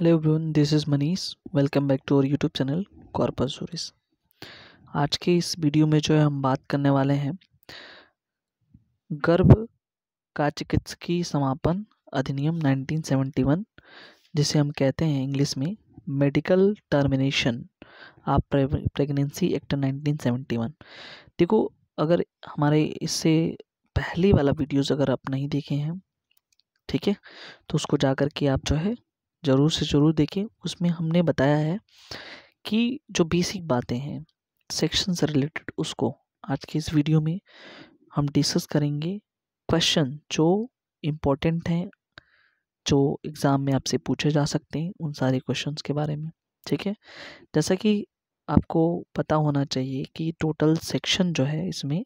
hello everyone this is Manish welcome back to our YouTube channel Corpus Stories आज के इस video में जो है हम बात करने वाले हैं गर्भ का चिकित्सकीय समापन अधिनियम 1971 जिसे हम कहते हैं इंग्लिश में medical termination of pregnancy act 1971 देखो अगर हमारे इससे पहले वाला वीडियोज़ अगर आप नहीं देखे हैं ठीक है तो उसको जा कर के आप जो है ज़रूर से ज़रूर देखें उसमें हमने बताया है कि जो बेसिक बातें हैं सेक्शन से रिलेटेड उसको आज के इस वीडियो में हम डिस्कस करेंगे क्वेश्चन जो इम्पोर्टेंट हैं जो एग्ज़ाम में आपसे पूछे जा सकते हैं उन सारे क्वेश्चन के बारे में ठीक है जैसा कि आपको पता होना चाहिए कि टोटल सेक्शन जो है इसमें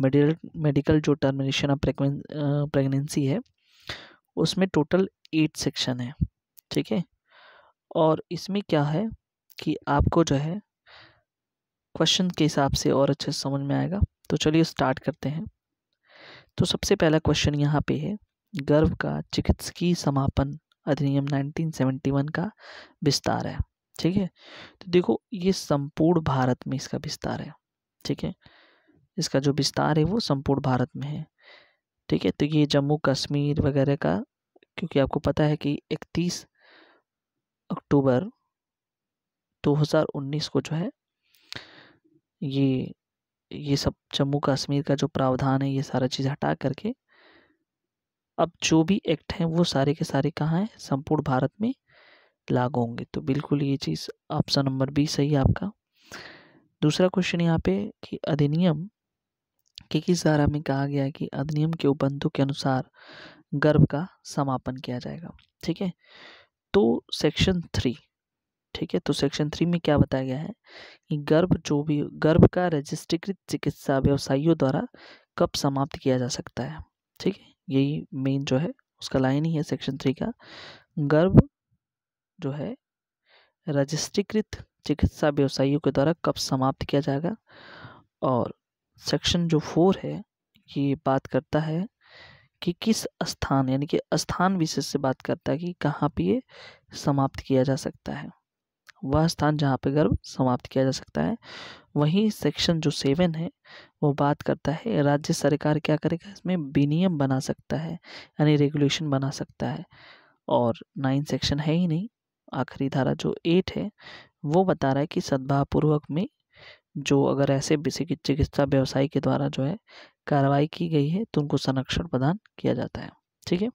मेडिकल मेडिकल जो टर्मिनेशन ऑफ प्रेगनेंसी है उसमें टोटल एट सेक्शन है ठीक है और इसमें क्या है कि आपको जो है क्वेश्चन के हिसाब से और अच्छे से समझ में आएगा तो चलिए स्टार्ट करते हैं तो सबसे पहला क्वेश्चन यहाँ पे है गर्भ का चिकित्सकीय समापन अधिनियम 1971 का विस्तार है ठीक है तो देखो ये संपूर्ण भारत में इसका विस्तार है ठीक है इसका जो विस्तार है वो संपूर्ण भारत में है ठीक है तो ये जम्मू कश्मीर वगैरह का क्योंकि आपको पता है कि इकतीस अक्टूबर 2019 को जो है ये ये सब जम्मू कश्मीर का जो प्रावधान है ये सारा चीज़ हटा करके अब जो भी एक्ट हैं वो सारे के सारे कहाँ हैं संपूर्ण भारत में लागू होंगे तो बिल्कुल ये चीज़ ऑप्शन नंबर बी सही है आपका दूसरा क्वेश्चन यहाँ पे कि अधिनियम के किस धारा में कहा गया है कि अधिनियम के उपबंधों के अनुसार गर्भ का समापन किया जाएगा ठीक है तो सेक्शन थ्री ठीक है तो सेक्शन थ्री में क्या बताया गया है कि गर्भ जो भी गर्भ का रजिस्ट्रीकृत चिकित्सा व्यवसायियों द्वारा कब समाप्त किया जा सकता है ठीक है यही मेन जो है उसका लाइन ही है सेक्शन थ्री का गर्भ जो है रजिस्ट्रीकृत चिकित्सा व्यवसायियों के द्वारा कब समाप्त किया जाएगा और सेक्शन जो फोर है ये बात करता है कि किस स्थान यानी कि स्थान विशेष से बात करता है कि कहाँ पे ये समाप्त किया जा सकता है वह स्थान जहाँ पे गर्भ समाप्त किया जा सकता है वहीं सेक्शन जो सेवन है वो बात करता है राज्य सरकार क्या करेगा इसमें विनियम बना सकता है यानी रेगुलेशन बना सकता है और नाइन सेक्शन है ही नहीं आखिरी धारा जो एट है वो बता रहा है कि सद्भावपूर्वक में जो अगर ऐसे किसी चिकित्सा व्यवसाय के द्वारा जो है कार्रवाई की गई है तो उनको संरक्षण प्रदान किया जाता है ठीक है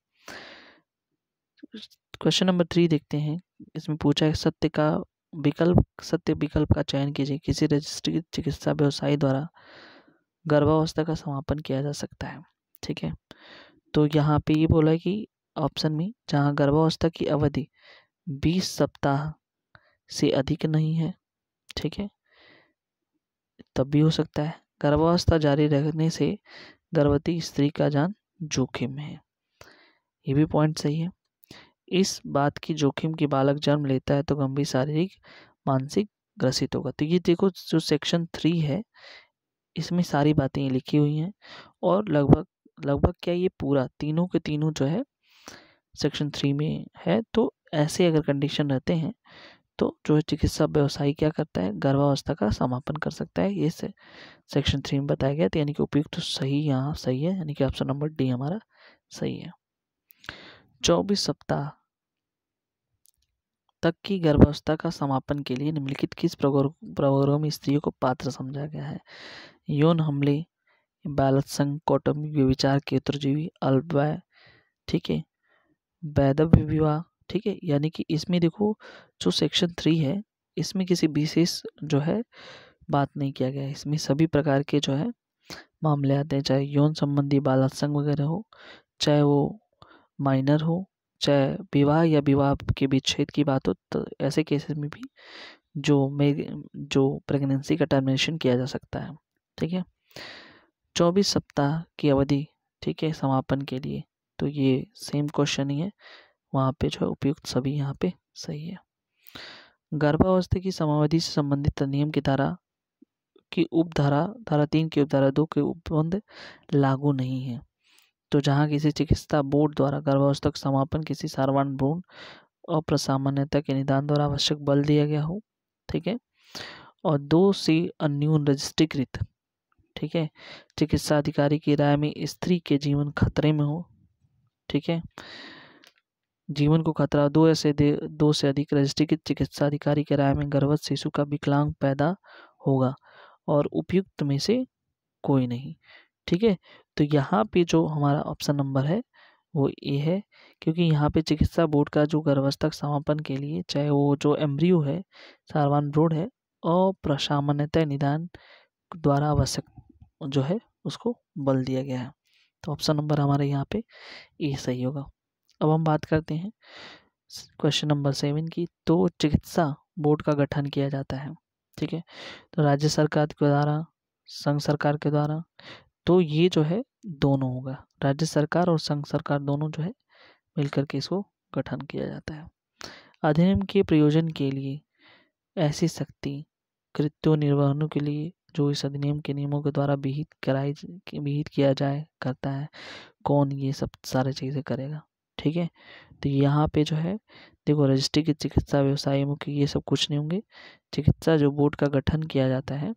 क्वेश्चन नंबर थ्री देखते हैं इसमें पूछा है सत्य का विकल्प सत्य विकल्प का चयन कीजिए किसी रजिस्ट्री चिकित्सा व्यवसायी द्वारा गर्भावस्था का समापन किया जा सकता है ठीक है तो यहाँ पे ये बोला है कि ऑप्शन में जहाँ गर्भावस्था की अवधि 20 सप्ताह से अधिक नहीं है ठीक है तब भी हो सकता है गर्भावस्था जारी रखने से गर्भवती स्त्री का जान जोखिम है ये भी पॉइंट सही है इस बात की जोखिम की बालक जन्म लेता है तो गंभीर शारीरिक मानसिक ग्रसित होगा तो ये देखो जो सेक्शन थ्री है इसमें सारी बातें लिखी हुई हैं और लगभग लगभग क्या ये पूरा तीनों के तीनों जो है सेक्शन थ्री में है तो ऐसे अगर कंडीशन रहते हैं तो जो चिकित्सा व्यवसाय क्या करता है गर्भावस्था का समापन कर सकता है ये से, सेक्शन थ्री में बताया गया तो यानी कि उपयुक्त तो सही यहाँ सही है यानी कि ऑप्शन नंबर डी हमारा सही है चौबीस सप्ताह तक की गर्भावस्था का समापन के लिए निम्नलिखित किस प्रवर्गों में स्त्रियों को पात्र समझा गया है यौन हमले बालत्संग कौटुंबिक व्यविचार के उत्तरजीवी अल्पवय ठीक है वैधव्य विवाह ठीक है यानी कि इसमें देखो जो सेक्शन थ्री है इसमें किसी विशेष जो है बात नहीं किया गया इसमें सभी प्रकार के जो है मामले आते हैं चाहे यौन संबंधी बाल आत्संग वगैरह हो चाहे वो माइनर हो चाहे विवाह या विवाह के विच्छेद की बात हो तो ऐसे केसेस में भी जो मेरी जो प्रेगनेंसी का टर्मिनेशन किया जा सकता है ठीक है चौबीस सप्ताह की अवधि ठीक है समापन के लिए तो ये सेम क्वेश्चन ही है वहाँ पे जो है उपयुक्त सभी यहाँ पे सही है गर्भावस्था की समावधि से संबंधित नियम की धारा की उपधारा धारा तीन की उपधारा दो के उपबंध लागू नहीं है तो जहाँ किसी चिकित्सा बोर्ड द्वारा गर्भावस्था के समापन किसी सार्वान भ्रूण अप्रसामान्यता के निदान द्वारा आवश्यक बल दिया गया हो ठीक है और दो सी अन्यून रजिस्ट्रीकृत ठीक है चिकित्सा अधिकारी की राय में स्त्री के जीवन खतरे में हो ठीक है जीवन को खतरा दो ऐसे दो से अधिक रजिस्ट्रीकृत चिकित्सा अधिकारी के राय में गर्भवत शिशु का विकलांग पैदा होगा और उपयुक्त में से कोई नहीं ठीक है तो यहाँ पे जो हमारा ऑप्शन नंबर है वो ये है क्योंकि यहाँ पे चिकित्सा बोर्ड का जो गर्भस्थक समापन के लिए चाहे वो जो एम्ब्रियो है सारवान रोड है अप्रसामान्यतः निदान द्वारा आवश्यक जो है उसको बल दिया गया है तो ऑप्शन नंबर हमारे यहाँ पे ये सही होगा अब हम बात करते हैं क्वेश्चन नंबर सेवन की तो चिकित्सा बोर्ड का गठन किया जाता है ठीक है तो राज्य सरकार के द्वारा संघ सरकार के द्वारा तो ये जो है दोनों होगा राज्य सरकार और संघ सरकार दोनों जो है मिलकर के इसको गठन किया जाता है अधिनियम के प्रयोजन के लिए ऐसी शक्ति कृत्यो निर्वहनों के लिए जो इस अधिनियम के नियमों के द्वारा विहित कराई विहित किया जाए करता है कौन ये सब सारे चीज़ें करेगा ठीक है तो यहाँ पे जो है देखो रजिस्ट्री की चिकित्सा व्यवसाय मुख्य ये सब कुछ नहीं होंगे चिकित्सा जो बोर्ड का गठन किया जाता है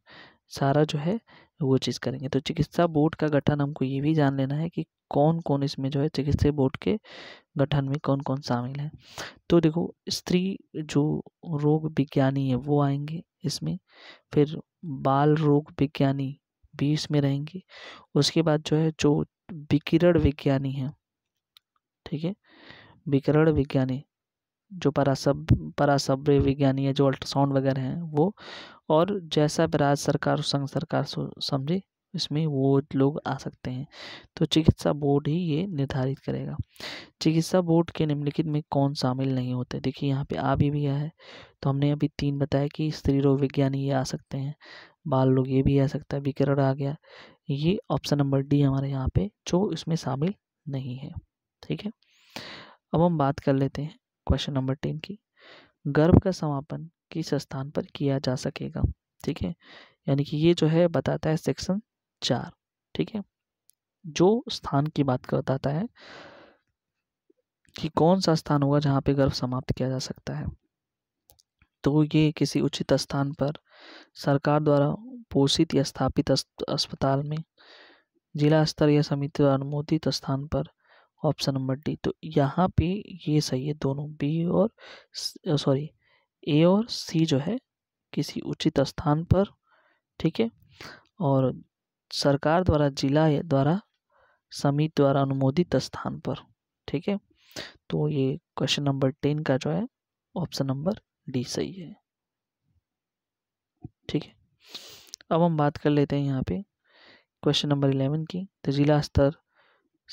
सारा जो है वो चीज़ करेंगे तो चिकित्सा बोर्ड का गठन हमको ये भी जान लेना है कि कौन कौन इसमें जो है चिकित्सा बोर्ड के गठन में कौन कौन शामिल है तो देखो स्त्री जो रोग विज्ञानी है वो आएंगे इसमें फिर बाल रोग विज्ञानी भी इसमें रहेंगे उसके बाद जो है जो विकिरण विज्ञानी है ठीक है विकरण विज्ञानी जो परासब परासब विज्ञानी है जो अल्ट्रासाउंड वगैरह हैं वो और जैसा राज्य सरकार संघ सरकार समझे इसमें वो लोग आ सकते हैं तो चिकित्सा बोर्ड ही ये निर्धारित करेगा चिकित्सा बोर्ड के निम्नलिखित में कौन शामिल नहीं होते देखिए यहाँ पे आ भी, भी आया है तो हमने अभी तीन बताया कि स्त्री रोग विज्ञानी ये आ सकते हैं बाल लोग ये भी आ सकता है विकरण आ गया ये ऑप्शन नंबर डी हमारे यहाँ पे जो इसमें शामिल नहीं है ठीक है अब हम बात कर लेते हैं क्वेश्चन नंबर टेन की गर्भ का समापन किस स्थान पर किया जा सकेगा ठीक है यानी कि ये जो है बताता है सेक्शन चार ठीक है जो स्थान की बात बताता है कि कौन सा स्थान होगा जहाँ पे गर्भ समाप्त किया जा सकता है तो ये किसी उचित स्थान पर सरकार द्वारा पोषित या स्थापित अस्पताल में जिला स्तर या समिति द्वारा अनुमोदित स्थान पर ऑप्शन नंबर डी तो यहाँ पे ये सही है दोनों बी और सॉरी ए और सी जो है किसी उचित स्थान पर ठीक है और सरकार द्वारा जिला द्वारा समिति द्वारा अनुमोदित स्थान पर ठीक है तो ये क्वेश्चन नंबर टेन का जो है ऑप्शन नंबर डी सही है ठीक है अब हम बात कर लेते हैं यहाँ पे क्वेश्चन नंबर इलेवन की तो जिला स्तर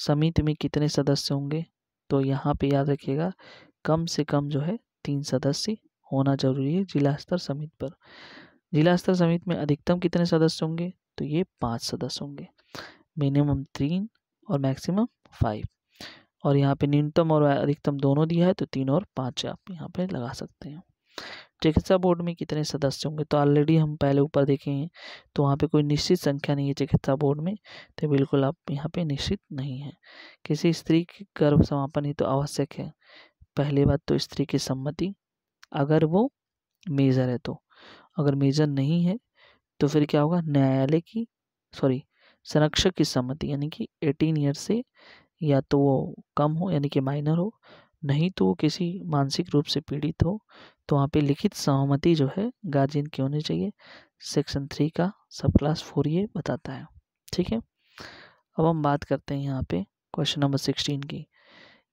समिति में कितने सदस्य होंगे तो यहाँ पे याद रखिएगा कम से कम जो है तीन सदस्य होना जरूरी है जिला स्तर समिति पर जिला स्तर समिति में अधिकतम कितने सदस्य होंगे तो ये पाँच सदस्य होंगे मिनिमम तीन और मैक्सिमम फाइव और यहाँ पे न्यूनतम और अधिकतम दोनों दिया है तो तीन और पाँच आप यहाँ पे लगा सकते हैं चिकित्सा बोर्ड में कितने सदस्य होंगे तो ऑलरेडी हम पहले ऊपर देखे हैं तो वहाँ पे कोई निश्चित संख्या नहीं है चिकित्सा बोर्ड में तो बिल्कुल आप यहाँ पे निश्चित नहीं है किसी स्त्री के गर्भ समापन ही तो आवश्यक है पहली बात तो स्त्री की सम्मति अगर वो मेजर है तो अगर मेजर नहीं है तो फिर क्या होगा न्यायालय की सॉरी संरक्षक की सम्मति यानी कि एटीन ईयर से या तो वो कम हो यानी कि माइनर हो नहीं तो वो किसी मानसिक रूप से पीड़ित हो तो वहाँ पे लिखित सहमति जो है गार्जियन की होनी चाहिए सेक्शन थ्री का सब क्लास फोर ये बताता है ठीक है अब हम बात करते हैं यहाँ पे क्वेश्चन नंबर सिक्सटीन की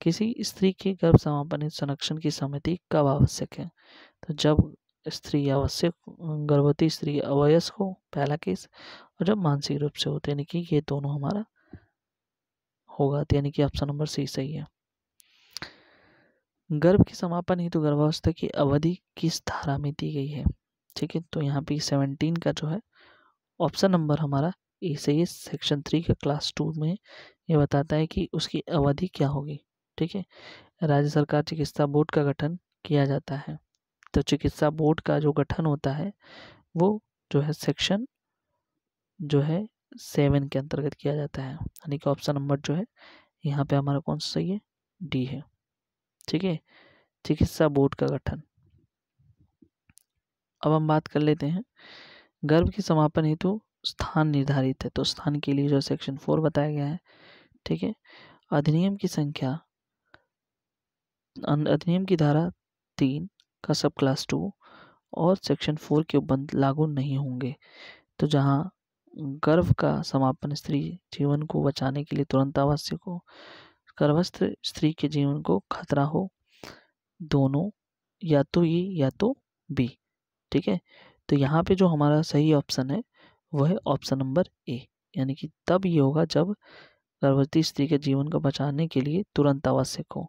किसी स्त्री के गर्भ समापन संरक्षण की सहमति कब आवश्यक है तो जब स्त्री आवश्यक गर्भवती स्त्री अवयस्क हो पहला केस और जब मानसिक रूप से होते यानी कि ये दोनों हमारा होगा तो यानी कि ऑप्शन नंबर सी सही है गर्भ की समापन हेतु तो गर्भावस्था की अवधि किस धारा में दी गई है ठीक है तो यहाँ पे सेवनटीन का जो है ऑप्शन नंबर हमारा ए सही ये सेक्शन थ्री का क्लास टू में ये बताता है कि उसकी अवधि क्या होगी ठीक है राज्य सरकार चिकित्सा बोर्ड का गठन किया जाता है तो चिकित्सा बोर्ड का जो गठन होता है वो जो है सेक्शन जो है सेवन के अंतर्गत किया जाता है यानी कि ऑप्शन नंबर जो है यहाँ पे हमारा कौन सा सही है डी है ठीक है चिकित्सा बोर्ड का गठन अब हम बात कर लेते हैं गर्भ के समापन हेतु स्थान निर्धारित है तो स्थान के लिए जो सेक्शन फोर बताया गया है ठीक है अधिनियम की संख्या अधिनियम की धारा तीन का सब क्लास टू और सेक्शन फोर के उपबंध लागू नहीं होंगे तो जहाँ गर्भ का समापन स्त्री जीवन को बचाने के लिए तुरंत आवश्यक हो गर्भस्थ स्त्री के जीवन को खतरा हो दोनों या तो ये या तो बी ठीक है तो यहाँ पे जो हमारा सही ऑप्शन है वह है ऑप्शन नंबर ए यानी कि तब ये होगा जब गर्भवती स्त्री के जीवन को बचाने के लिए तुरंत आवश्यक हो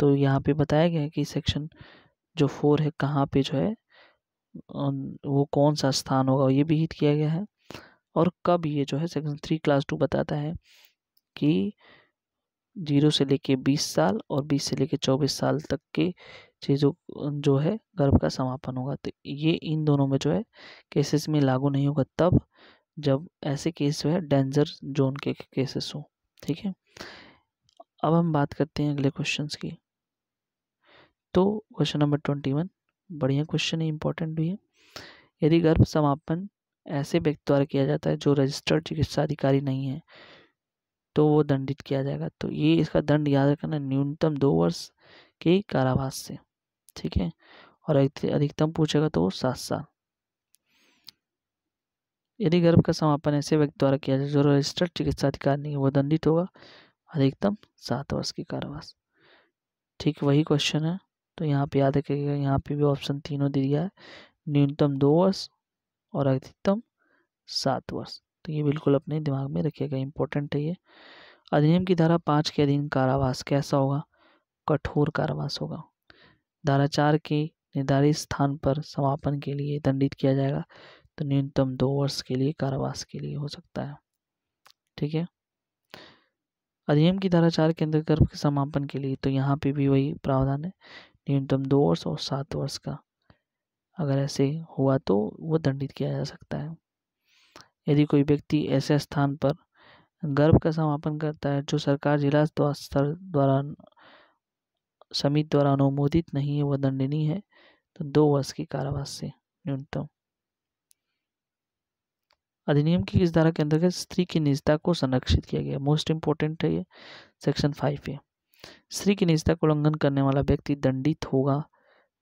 तो यहाँ पे बताया गया है कि सेक्शन जो फोर है कहाँ पे जो है वो कौन सा स्थान होगा ये भी हित किया गया है और कब ये जो है सेक्शन थ्री क्लास टू बताता है कि जीरो से लेके बीस साल और बीस से लेके चौबीस साल तक के चीज़ों जो है गर्भ का समापन होगा तो ये इन दोनों में जो है केसेस में लागू नहीं होगा तब जब ऐसे केस जो है डेंजर जोन के केसेस हो ठीक है अब हम बात करते हैं अगले क्वेश्चन की तो क्वेश्चन नंबर ट्वेंटी वन बढ़िया क्वेश्चन है इंपॉर्टेंट भी है यदि गर्भ समापन ऐसे व्यक्ति द्वारा किया जाता है जो रजिस्टर्ड चिकित्सा अधिकारी नहीं है तो वो दंडित किया जाएगा तो ये इसका दंड याद रखना न्यूनतम दो वर्ष के कारावास से ठीक है और अधिकतम पूछेगा तो वो सात साल यदि गर्भ का समापन ऐसे व्यक्ति द्वारा किया जाए जो रजिस्टर्ड चिकित्सा अधिकार नहीं है वो दंडित होगा अधिकतम सात वर्ष की कारावास ठीक वही क्वेश्चन है तो यहाँ पे याद रखिएगा यहाँ पे भी ऑप्शन तीनों दे दिया है न्यूनतम दो वर्ष और अधिकतम सात वर्ष तो ये बिल्कुल अपने दिमाग में रखिएगा इंपॉर्टेंट है ये अधिनियम की धारा पाँच के अधीन कारावास कैसा होगा कठोर कारावास होगा धारा चार के निर्धारित स्थान पर समापन के लिए दंडित किया जाएगा तो न्यूनतम दो वर्ष के लिए कारावास के लिए हो सकता है ठीक है अधिनियम की धारा चार के अंदर गर्भ के समापन के लिए तो यहाँ पे भी वही प्रावधान है न्यूनतम दो वर्ष और सात वर्ष का अगर ऐसे हुआ तो वो दंडित किया जा सकता है यदि कोई व्यक्ति ऐसे स्थान पर गर्भ का समापन करता है जो सरकार जिला स्तर द्वारा समिति द्वारा अनुमोदित नहीं है वह दंडनीय है तो दो वर्ष की कारावास से न्यूनतम अधिनियम की इस धारा के अंतर्गत स्त्री की निजता को संरक्षित किया गया मोस्ट इंपोर्टेंट है ये सेक्शन फाइव है स्त्री की निजता का उल्लंघन करने वाला व्यक्ति दंडित होगा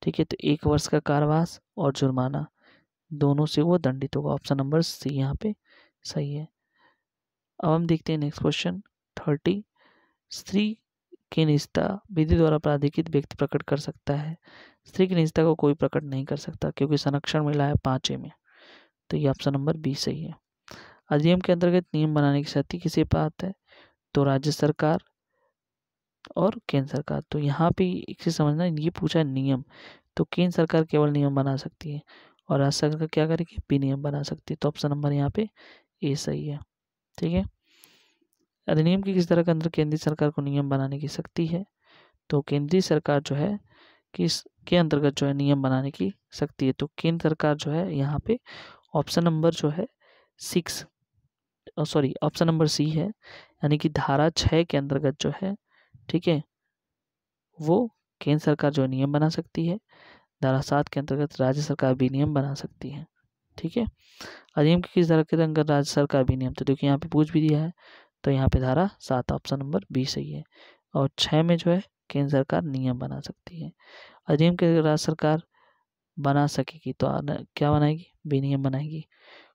ठीक है तो एक वर्ष का कारावास और जुर्माना दोनों से वो दंडित होगा ऑप्शन नंबर सी यहाँ पे सही है अब हम देखते हैं नेक्स्ट क्वेश्चन थर्टी स्त्री की निष्ठा विधि द्वारा प्राधिकृत व्यक्ति प्रकट कर सकता है स्त्री की निष्ठा को कोई प्रकट नहीं कर सकता क्योंकि संरक्षण मिला है पाँचे में तो ये ऑप्शन नंबर बी सही है अधिनियम के अंतर्गत नियम बनाने की शक्ति किसे पास है तो राज्य सरकार और केंद्र सरकार तो यहाँ पे इसे समझना ये पूछा नियम तो केंद्र सरकार केवल नियम बना सकती है और आंसर का क्या करेगी पी नियम बना सकती है तो ऑप्शन नंबर यहाँ पे ए सही है ठीक है अधिनियम की किस तरह के अंदर केंद्रीय सरकार को नियम बनाने की शक्ति है तो केंद्रीय सरकार जो है किस के अंतर्गत जो है नियम बनाने की शक्ति है तो केंद्र सरकार जो है यहाँ पे ऑप्शन नंबर जो है six sorry option number C है यानी कि धारा छः के अंतर्गत जो है ठीक है वो केंद्र सरकार जो नियम बना सकती है धारा सात के अंतर्गत राज्य सरकार अधिनियम बना सकती है ठीक है अधिनियम की किस धारा के अंतर्गत राज्य सरकार अधिनियम तो देखिए यहाँ पे पूछ भी दिया है तो यहाँ पे धारा सात ऑप्शन नंबर बी सही है और छः में जो है केंद्र सरकार नियम बना सकती है अधिनियम के राज्य सरकार बना सकेगी तो क्या बनाएगी विनियम बनाएगी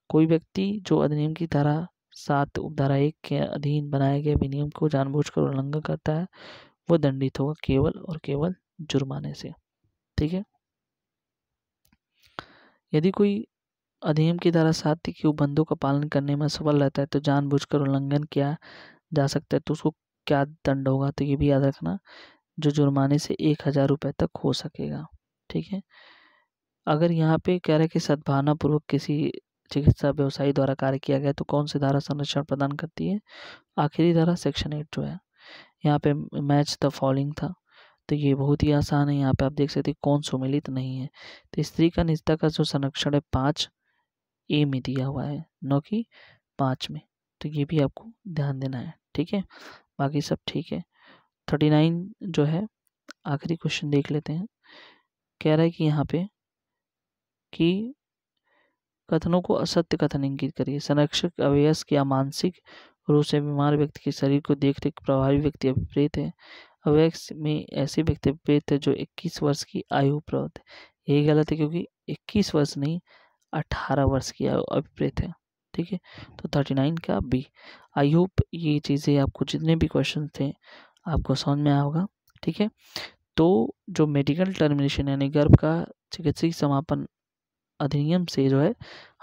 कोई व्यक्ति जो अधिनियम की धारा सात उपधारा एक के अधीन बनाए गए विनियम को जानबूझकर उल्लंघन करता है वो दंडित होगा केवल और केवल जुर्माने से ठीक है यदि कोई अधिनियम की धारा सात की उपबंधों का पालन करने में असफल रहता है तो जानबूझकर उल्लंघन किया जा सकता है तो उसको क्या दंड होगा तो ये भी याद रखना जो जुर्माने से एक हज़ार रुपये तक हो सकेगा ठीक है अगर यहाँ पे कह रहे कि सद्भावनापूर्वक किसी चिकित्सा व्यवसायी द्वारा कार्य किया गया तो कौन सी धारा संरक्षण प्रदान करती है आखिरी धारा सेक्शन एट जो है यहाँ पे मैच द फॉलोइंग था तो ये बहुत ही आसान है यहाँ पे आप देख सकते हैं कौन सुमिलित नहीं है तो स्त्री का निजता का जो संरक्षण है पाँच ए में दिया हुआ है न कि पाँच में तो ये भी आपको ध्यान देना है ठीक है बाकी सब ठीक है थर्टी नाइन जो है आखिरी क्वेश्चन देख लेते हैं कह रहा है कि यहाँ पे कि कथनों को असत्य कथन इंगित करिए संरक्षक अवयस या मानसिक रूप से बीमार व्यक्ति के शरीर को देख रेख प्रभावी व्यक्ति अभिप्रेत है अवैक्स में ऐसे व्यक्ति थे तो जो 21 वर्ष की आयु पर है यही गलत है क्योंकि 21 वर्ष नहीं 18 वर्ष की आयु अभिप्रेत है ठीक है तो 39 का बी आई होप ये चीज़ें आपको जितने भी क्वेश्चन थे आपको समझ में आया होगा ठीक है तो जो मेडिकल टर्मिनेशन यानी गर्भ का चिकित्सीय समापन अधिनियम से जो है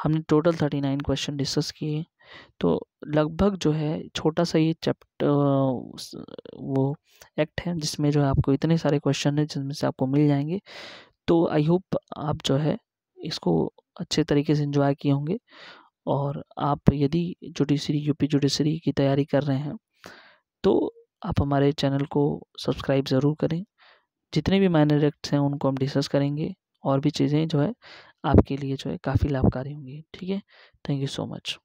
हमने total thirty nine question discuss किए तो लगभग जो है छोटा सा ये चैप्टर वो एक्ट है जिसमें जो है आपको इतने सारे क्वेश्चन हैं जिनमें से आपको मिल जाएंगे तो आई होप आप जो है इसको अच्छे तरीके से इन्जॉय किए होंगे और आप यदि जुडिशरी यूपी जुडिशरी की तैयारी कर रहे हैं तो आप हमारे चैनल को सब्सक्राइब ज़रूर करें जितने भी माइनर एक्ट्स हैं उनको हम डिस्कस करेंगे और भी चीज़ें जो है आपके लिए जो है काफ़ी लाभकारी होंगी ठीक है थैंक यू सो मच